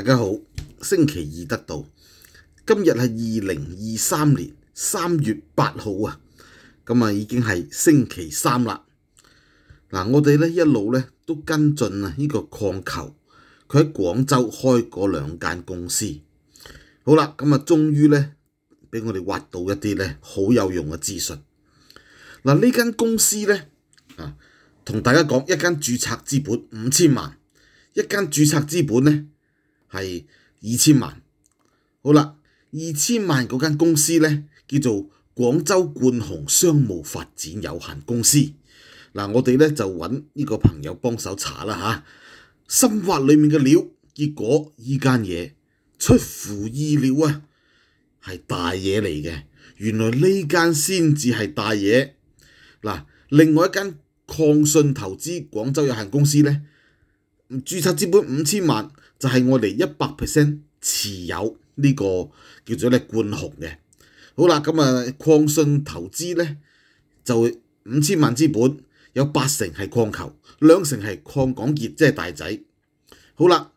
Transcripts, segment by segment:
大家好，星期二得到今日系二零二三年三月八号啊，咁啊已经系星期三啦。嗱，我哋咧一路咧都跟进啊呢个矿球，佢喺广州开嗰两间公司。好啦，咁啊终于咧俾我哋挖到一啲咧好有用嘅资讯。嗱，呢间公司咧啊，同大家讲一间注册资本五千万，一间注册资本咧。係二千萬，好啦，二千萬嗰間公司咧叫做廣州冠雄商務發展有限公司。嗱，我哋咧就揾呢個朋友幫手查啦嚇，深挖裡面嘅料，結果呢間嘢出乎意料啊，係大嘢嚟嘅。原來呢間先至係大嘢。嗱，另外一間抗信投資廣州有限公司咧，註冊資本五千萬。就系我哋一百 percent 持有呢个叫做咧冠雄嘅，好啦，咁啊矿信投资咧就五千万资本，有八成系矿球，两成系矿港業，即系大仔。好啦，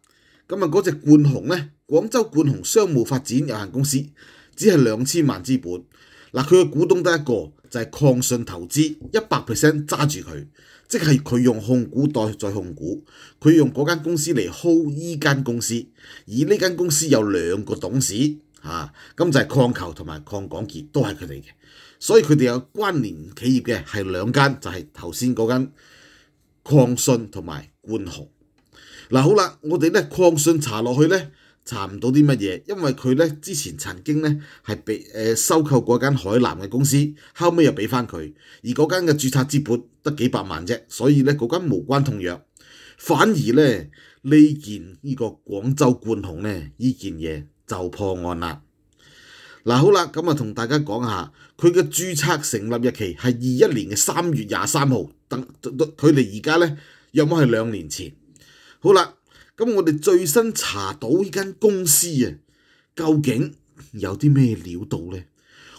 咁啊嗰只冠雄咧，广州冠雄商务发展有限公司只系两千万资本，嗱佢嘅股东得一个就系矿信投资一百 percent 揸住佢。即係佢用控股代再控股，佢用嗰間公司嚟 hold 呢間公司，而呢間公司有兩個董事嚇，咁就係礦球同埋礦港傑都係佢哋嘅，所以佢哋有關聯企業嘅係兩間，就係頭先嗰間礦信同埋冠豪。嗱好啦，我哋咧礦信查落去咧。查唔到啲乜嘢，因為佢咧之前曾經咧係被誒收購嗰間海南嘅公司，後屘又俾翻佢，而嗰間嘅註冊資本得幾百萬啫，所以咧嗰間無關痛癢，反而咧呢件呢個廣州冠雄咧呢件嘢就破案啦。嗱好啦，咁啊同大家講下，佢嘅註冊成立日期係二一年嘅三月廿三號，等佢哋而家咧有冇係兩年前？好啦。咁我哋最新查到呢間公司啊，究竟有啲咩料到呢？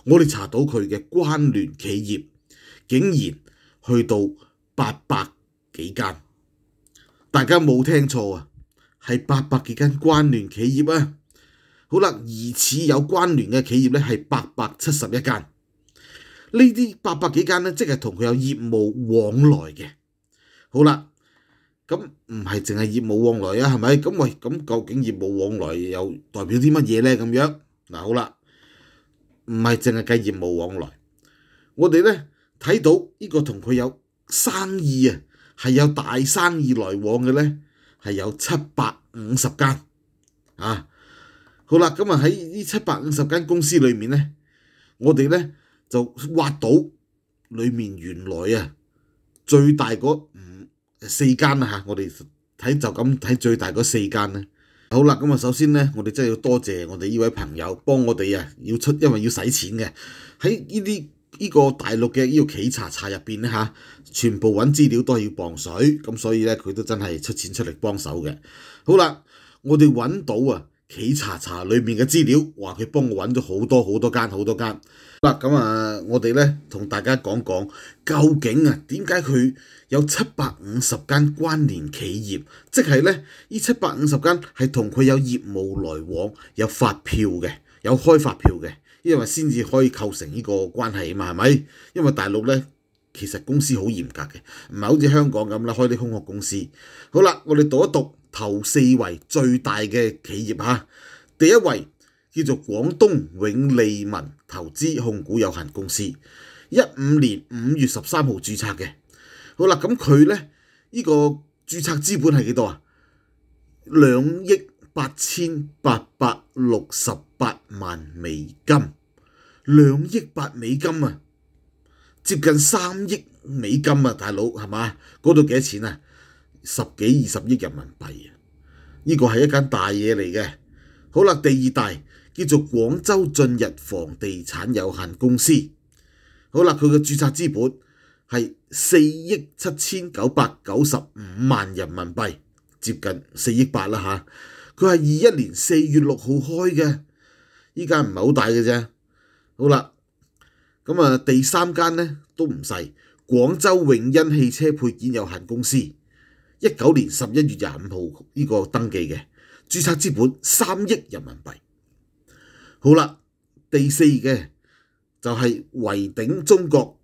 我哋查到佢嘅關聯企業竟然去到八百幾間，大家冇聽錯啊，係八百幾間關聯企業啊！好啦，疑似有關聯嘅企業咧，係八百七十一間。呢啲八百幾間咧，即係同佢有業務往來嘅。好啦。咁唔係淨係業務往來啊，係咪？咁喂，咁究竟業務往來又代表啲乜嘢咧？咁樣嗱，好啦，唔係淨係計業務往來，我哋咧睇到呢個同佢有生意啊，係有大生意來往嘅咧，係有七百五十間啊，好啦，咁啊喺呢七百五十間公司裏面咧，我哋咧就挖到裡面原來啊最大嗰五。四間啊嚇，我哋睇就咁睇最大嗰四間咧。好啦，咁啊首先咧，我哋真係要多謝我哋依位朋友幫我哋啊，要出因為要使錢嘅喺依啲依個大陸嘅依個企查查入邊咧嚇，全部揾資料都係要磅水，咁所以咧佢都真係出錢出力幫手嘅。好啦，我哋揾到啊～企查查裏面嘅資料，話佢幫我揾咗好多好多間好多間。嗱咁啊，我哋咧同大家講講，究竟啊點解佢有七百五十間關聯企業，即係咧呢七百五十間係同佢有業務來往、有發票嘅、有開發票嘅，因為先至可以構成呢個關係啊嘛，係咪？因為大陸咧其實公司好嚴格嘅，唔係好似香港咁啦，開啲空殼公司。好啦，我哋讀一讀。頭四位最大嘅企業吓，第一位叫做廣東永利民投資控股有限公司，一五年五月十三號註冊嘅。好啦，咁佢咧呢個註冊資本係幾多啊？兩億八千八百六十八萬美金，兩億八美金啊，接近三億美金啊，大佬係嘛？嗰度幾多錢啊？十幾二十億人民幣啊！呢個係一間大嘢嚟嘅，好啦，第二大叫做廣州進日房地產有限公司，好啦，佢嘅註冊資本係四億七千九百九十五萬人民幣，接近四億八啦嚇，佢係二一年四月六號開嘅，依間唔係好大嘅啫，好啦，咁啊第三間咧都唔細，廣州永欣汽車配件有限公司。一九年十一月廿五号呢个登记嘅，注册资本三亿人民币。好啦，第四嘅就系维鼎中国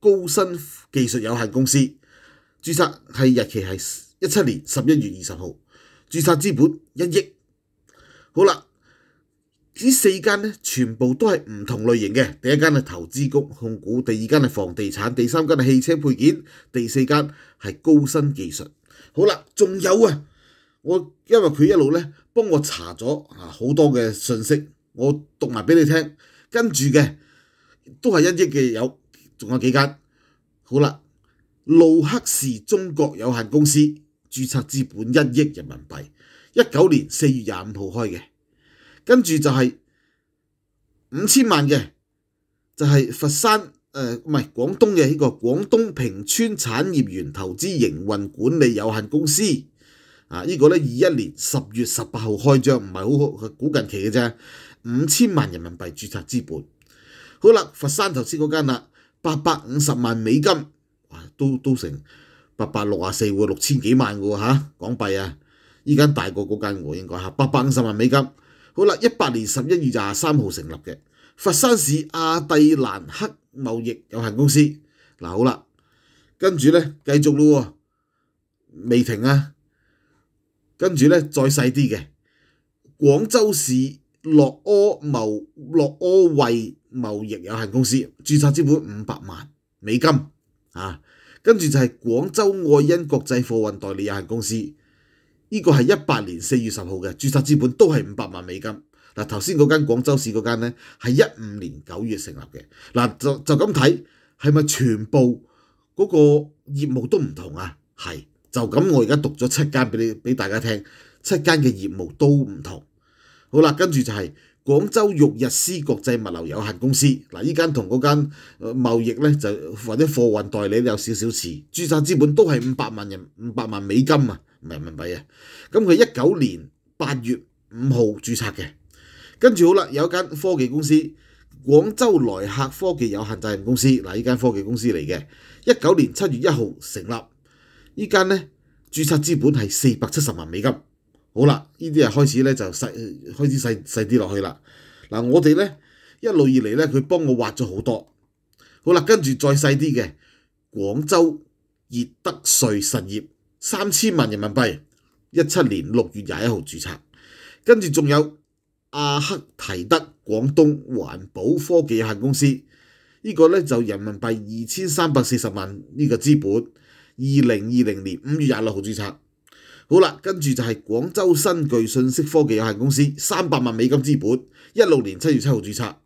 高新技术有限公司，注册系日期系一七年十一月二十号，注册资本一亿。好啦，呢四间咧全部都系唔同类型嘅，第一间系投资局控股，第二间系房地产，第三间系汽车配件，第四间系高新技术。好啦，仲有啊，我因为佢一路咧帮我查咗啊好多嘅信息，我读埋俾你听。跟住嘅都系一亿嘅有，仲有几间。好啦，路克士中国有限公司注册资本一亿人民币，一九年四月廿五号开嘅。跟住就系五千万嘅，就系佛山。誒唔係廣東嘅呢個廣東平川產業園投資營運管理有限公司啊，呢個咧二一年十月十八號開張，唔係好好估近期嘅啫，五千萬人民幣註冊資本。好啦，佛山頭先嗰間啦，八百五十萬美金，哇，都都成八百六啊四喎，六千幾萬喎嚇港幣啊，依間大過嗰間喎應該嚇，八百五十萬美金。好啦，一八年十一月廿三號成立嘅佛山市亞蒂蘭克。贸易有限公司嗱好啦，跟住咧继续咯，未停啊！跟住咧再细啲嘅，广州市乐柯贸乐柯惠贸易有限公司，注册资本五百万美金啊！跟住就系广州爱恩国际货运代理有限公司，呢个系一八年四月十号嘅，注册资本都系五百万美金。嗱，頭先嗰間廣州市嗰間咧，係一五年九月成立嘅。嗱，就就咁睇係咪全部嗰個業務都唔同啊？係就咁，我而家讀咗七間俾你俾大家聽，七間嘅業務都唔同。好啦，跟住就係廣州玉日思國際物流有限公司。嗱，依間同嗰間貿易咧就或者貨運代理有少少似，註冊資本都係五百萬人五百萬美金啊，唔係人民幣啊。咁佢一九年八月五號註冊嘅。跟住好啦，有一間科技公司，廣州來客科技有限責任公司，嗱呢間科技公司嚟嘅，一九年七月一號成立，呢間咧註冊資本係四百七十萬美金。好啦，呢啲啊開始咧就細開始細細啲落去啦。嗱，我哋咧一路以嚟咧佢幫我挖咗好多。好啦，跟住再細啲嘅，廣州熱德瑞實業三千萬人民幣，一七年六月廿一號註冊，跟住仲有。阿克提德广东环保科技有限公司，呢个咧就人民币二千三百四十万呢个资本，二零二零年五月廿六号注册。好啦，跟住就系广州新巨信息科技有限公司，三百万美金资本，一六年七月七号注册。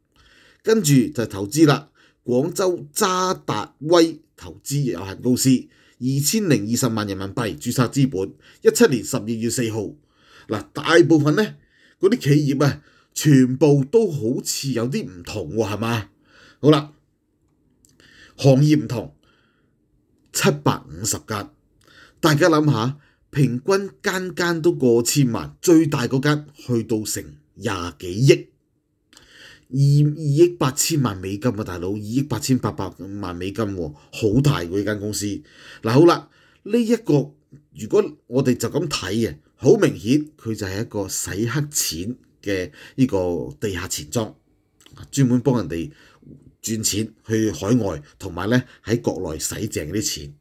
跟住就投资啦，广州渣达威投资有限公司，二千零二十万人民币注册资本，一七年十二月四号。嗱，大部分咧。嗰啲企業啊，全部都好似有啲唔同喎，係嘛？好啦，行業唔同，七百五十間，大家諗下，平均間間都過千萬，最大嗰間去到成廿幾億，二二億八千萬美金啊，大佬，二億八千八百萬美金喎，好大嗰間公司。嗱，好啦，呢一個如果我哋就咁睇嘅。好明顯，佢就係一個洗黑錢嘅呢個地下錢莊，專門幫人哋轉錢去海外，同埋咧喺國內洗淨啲錢。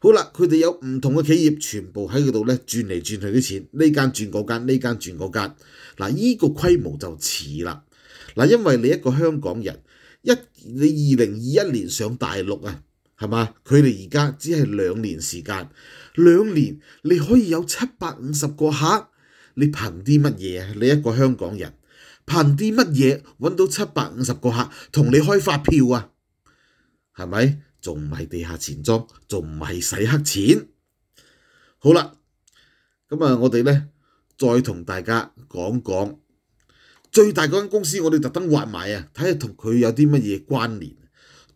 好啦，佢哋有唔同嘅企業，全部喺嗰度咧轉嚟轉去啲錢，呢間轉嗰間，呢間轉嗰間。嗱，依個規模就似啦。嗱，因為你一個香港人，一你二零二一年上大陸啊，係嘛？佢哋而家只係兩年時間。兩年你可以有七百五十個客，你憑啲乜嘢啊？你一個香港人憑啲乜嘢揾到七百五十個客同你開發票啊？係咪？仲唔係地下錢莊？仲唔係洗黑錢？好啦，咁啊，我哋呢，再同大家講講最大嗰間公司，我哋特登挖埋啊，睇下同佢有啲乜嘢關聯。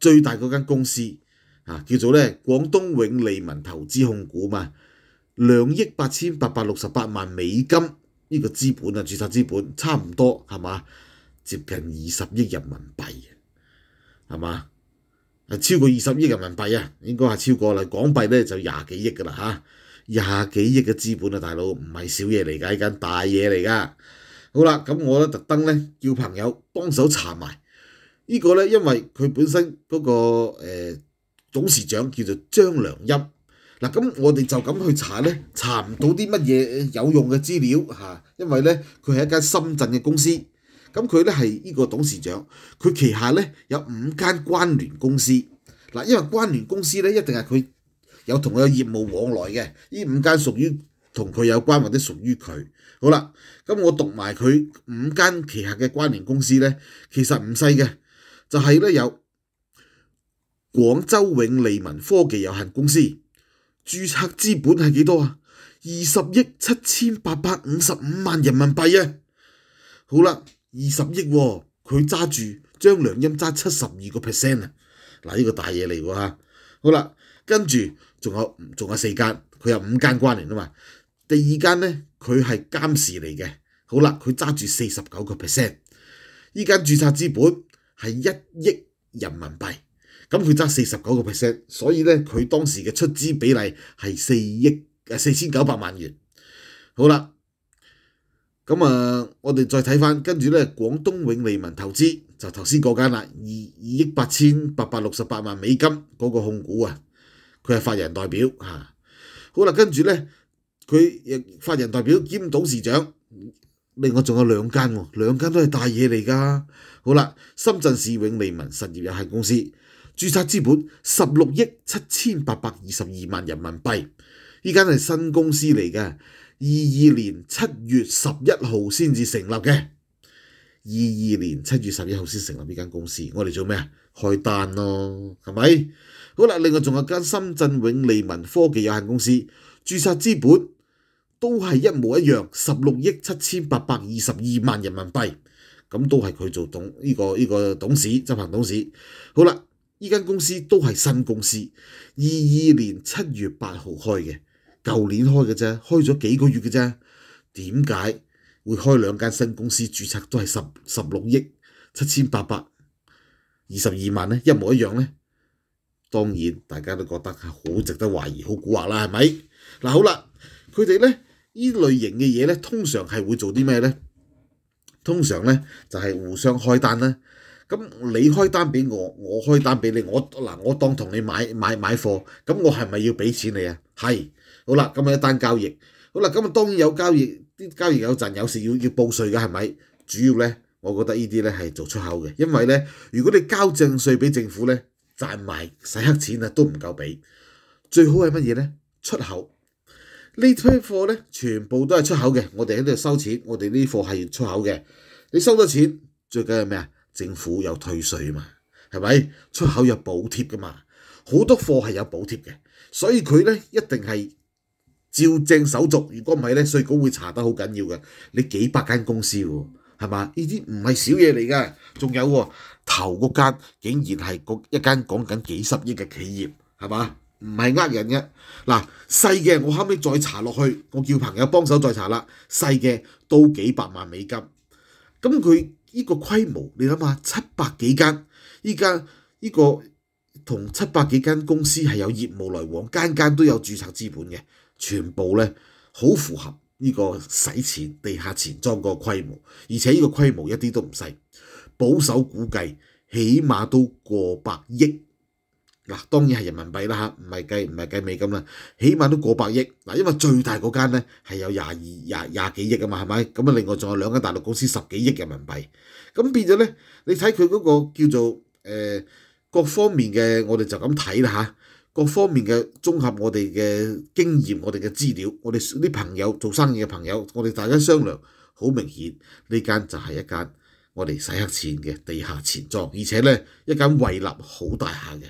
最大嗰間公司。啊，叫做咧廣東永利民投資控股嘛，兩億八千八百六十八萬美金呢個資本啊，註冊資本差唔多係嘛，接近二十億人民幣係嘛，係超過二十億人民幣啊，應該係超過啦。港幣咧就廿幾億㗎啦吓，廿幾億嘅資本啊，大佬唔係小嘢嚟㗎，一間大嘢嚟㗎。好啦，咁我咧特登咧叫朋友幫手查埋呢個咧，因為佢本身嗰個誒。董事長叫做張良鑫嗱，咁我哋就咁去查咧，查唔到啲乜嘢有用嘅資料嚇，因為咧佢係一間深圳嘅公司，咁佢咧係呢個董事長，佢旗下咧有五間關聯公司嗱，因為關聯公司咧一定係佢有同佢有業務往來嘅，呢五間屬於同佢有關或者屬於佢。好啦，咁我讀埋佢五間旗下嘅關聯公司咧，其實唔細嘅，就係咧有。广州永利文科技有限公司注册资本系几多啊？二十亿七千八百五十五万人民币啊！好啦，二十亿，佢揸住张良钦揸七十二个 percent 啊！嗱，呢个大嘢嚟喎吓！好啦，跟住仲有仲有四间，佢有五间关联啊嘛。第二间呢，佢系监事嚟嘅。好啦，佢揸住四十九个 percent。呢间注册资本系一亿人民币。咁佢得四十九個 percent，所以咧佢當時嘅出資比例係四億四千九百萬元。好啦，咁啊，我哋再睇翻，跟住咧廣東永利民投資就頭先嗰間啦，二二億八千八百六十八萬美金嗰個控股啊，佢係法人代表嚇。好啦，跟住咧佢亦法人代表兼董事長，另外仲有兩間，兩間都係大嘢嚟㗎。好啦，深圳市永利民實業有限公司。註冊資本十六億七千八百二十二萬人民幣，依間係新公司嚟嘅，二二年七月十一號先至成立嘅。二二年七月十一號先成立呢間公司，我哋做咩啊？開單咯，係咪？好啦，另外仲有間深圳永利文科技有限公司，註冊資本都係一模一樣，十六億七千八百二十二萬人民幣，咁都係佢做董依個依个董事執行董事。好啦。呢间公司都系新公司，二二年七月八号开嘅，旧年开嘅啫，开咗几个月嘅啫。点解会开两间新公司注册都系十十六亿七千八百二十二万呢？一模一样呢？当然大家都觉得系好值得怀疑、好蛊惑啦，系咪？嗱好啦，佢哋呢，呢类型嘅嘢呢，通常系会做啲咩呢？通常呢，就系互相开单啦。咁你開單俾我，我開單俾你，我嗱我當同你買買買貨，咁我係咪要俾錢你啊？係好啦，今日一單交易，好啦，今日當然有交易，啲交易有陣有時要要報税嘅係咪？主要咧，我覺得呢啲咧係做出口嘅，因為咧，如果你交正税俾政府咧賺埋洗黑錢啊，都唔夠俾。最好係乜嘢咧？出口呢批貨咧全部都係出口嘅，我哋喺度收錢，我哋呢貨係出口嘅。你收咗錢，最緊係咩啊？政府有退税嘛，係咪？出口有補貼噶嘛，好多貨係有補貼嘅，所以佢咧一定係照正手續。如果唔係咧，税局會查得好緊要嘅。你幾百間公司喎，係嘛？呢啲唔係小嘢嚟㗎。仲有喎，頭嗰間竟然係一間講緊幾十億嘅企業，係嘛？唔係呃人嘅。嗱細嘅，我後屘再查落去，我叫朋友幫手再查啦。細嘅都幾百萬美金，咁佢。呢個規模，你諗下七百幾間，依家呢個同七百幾間公司係有業務來往，間間都有註冊資本嘅，全部咧好符合呢個洗錢地下錢庄個規模，而且呢個規模一啲都唔細，保守估計起碼都過百億。嗱，當然係人民幣啦嚇，唔係計唔係計美金啦，起碼都過百億嗱。因為最大嗰間咧係有廿二廿廿幾億啊嘛，係咪？咁啊，另外仲有兩間大陸公司十幾億人民幣，咁變咗咧，你睇佢嗰個叫做誒各方面嘅，我哋就咁睇啦嚇。各方面嘅綜合，我哋嘅經驗，我哋嘅資料，我哋啲朋友做生意嘅朋友，我哋大家商量，好明顯呢間就係一間我哋洗黑錢嘅地下錢莊，而且咧一間位立好大下嘅。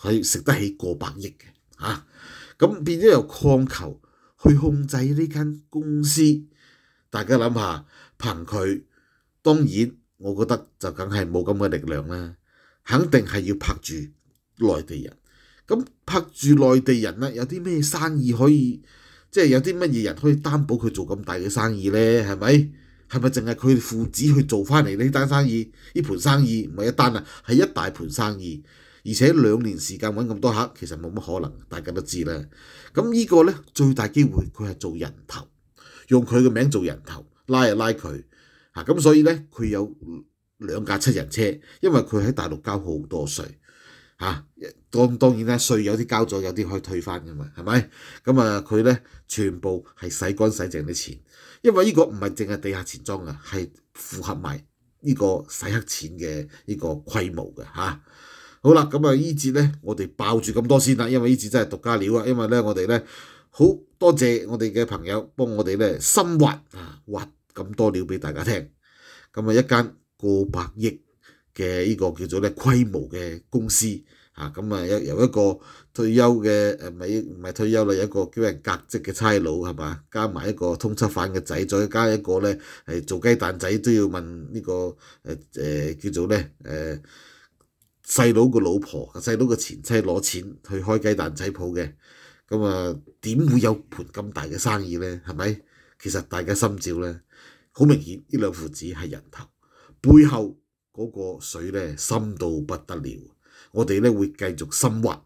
佢食得起過百億嘅嚇，咁變咗由礦球去控制呢間公司，大家諗下，憑佢當然，我覺得就梗係冇咁嘅力量啦，肯定係要拍住內地人。咁拍住內地人咧，有啲咩生意可以，即係有啲乜嘢人可以擔保佢做咁大嘅生意呢？係咪？係咪？淨係佢父子去做翻嚟呢單生意，呢盤生意唔係一單啊，係一大盤生意。而且兩年時間揾咁多客，其實冇乜可能，大家都知啦。咁呢個咧最大機會佢係做人頭，用佢嘅名做人頭，拉就拉佢嚇。咁所以咧佢有兩架七人車，因為佢喺大陸交好多税嚇。咁當然啦，税有啲交咗，有啲可以退翻噶嘛，係咪？咁啊佢咧全部係洗乾洗淨啲錢，因為呢個唔係淨係地下錢莊啊，係符合埋呢個洗黑錢嘅呢個規模嘅嚇。好啦，咁啊呢節咧，我哋爆住咁多先啦，因為呢節真係獨家料啊！因為咧，我哋咧好多謝我哋嘅朋友幫我哋咧深挖啊，挖咁多料俾大家聽。咁啊，一間过百億嘅呢個叫做咧規模嘅公司啊，咁啊由一個退休嘅誒咪唔係退休啦，有一個叫人革職嘅差佬係嘛，加埋一個通緝犯嘅仔，再加一個咧系做雞蛋仔都要問呢個诶、誒叫做咧誒。細佬個老婆，細佬個前妻攞錢去開雞蛋仔鋪嘅，咁啊點會有盤咁大嘅生意呢？係咪？其實大家心照呢，好明顯呢兩父子係人頭，背後嗰個水呢，深到不得了。我哋呢會繼續深挖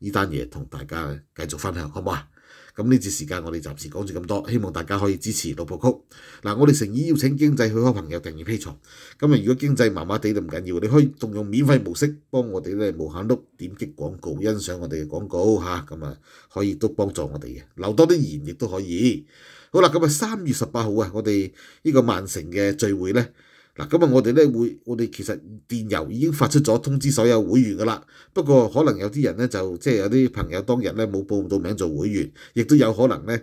呢單嘢，同大家繼續分享，好唔好啊？咁呢段時間我哋暫時講住咁多，希望大家可以支持老婆曲。嗱，我哋誠意邀請經濟許可朋友訂義披牀。咁啊，如果經濟麻麻地都唔緊要，你可以動用免費模式幫我哋咧無限碌點擊廣告欣賞我哋嘅廣告嚇。咁啊，可以都幫助我哋嘅留多啲言亦都可以。好啦，咁啊三月十八號啊，我哋呢個曼城嘅聚會咧。嗱，咁我哋咧會，我哋其實電郵已經發出咗通知所有會員噶啦。不過可能有啲人咧就即係有啲朋友當日咧冇報到名做會員，亦都有可能咧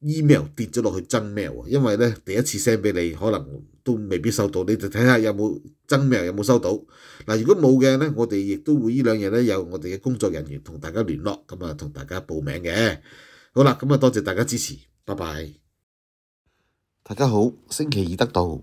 email 跌咗落去增 mail 喎。因為咧第一次 send 俾你，可能都未必收到，你就睇下有冇增 mail 有冇收到。嗱，如果冇嘅咧，我哋亦都會呢兩日咧有我哋嘅工作人員同大家聯絡，咁啊同大家報名嘅。好啦，咁啊多謝大家支持，拜拜。大家好，星期二得到。